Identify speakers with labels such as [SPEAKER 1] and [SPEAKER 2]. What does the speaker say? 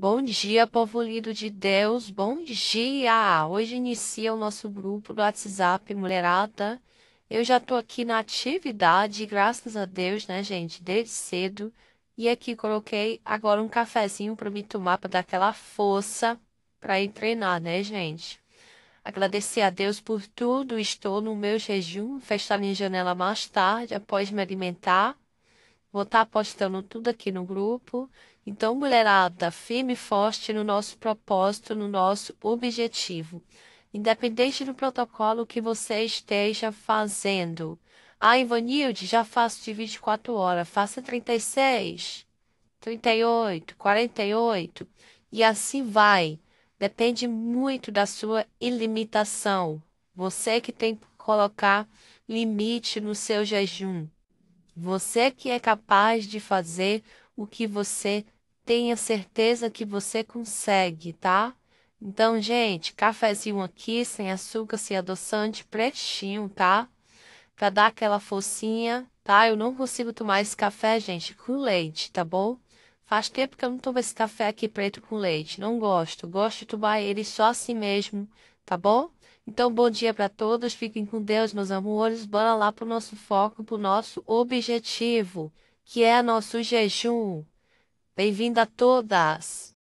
[SPEAKER 1] Bom dia, povo lido de Deus, bom dia! Hoje inicia o nosso grupo do WhatsApp Mulherada. Eu já tô aqui na atividade, graças a Deus, né, gente, desde cedo. E aqui coloquei agora um cafezinho para me tomar para dar aquela força para ir treinar, né, gente? Agradecer a Deus por tudo, estou no meu jejum, fechar minha janela mais tarde, após me alimentar. Vou estar tá postando tudo aqui no grupo. Então, mulherada, firme e forte no nosso propósito, no nosso objetivo. Independente do protocolo que você esteja fazendo. Ah, Ivanilde, já faço de 24 horas. Faça 36, 38, 48. E assim vai. Depende muito da sua ilimitação. Você que tem que colocar limite no seu jejum. Você é que é capaz de fazer o que você tenha certeza que você consegue, tá? Então, gente, cafezinho aqui, sem açúcar, sem adoçante, pretinho, tá? Pra dar aquela focinha, tá? Eu não consigo tomar esse café, gente, com leite, tá bom? Faz tempo que eu não tomo esse café aqui preto com leite, não gosto. Gosto de tomar ele só assim mesmo, tá bom? Então, bom dia para todos, fiquem com Deus, meus amores. Bora lá para o nosso foco, para o nosso objetivo, que é nosso jejum. Bem-vinda a todas!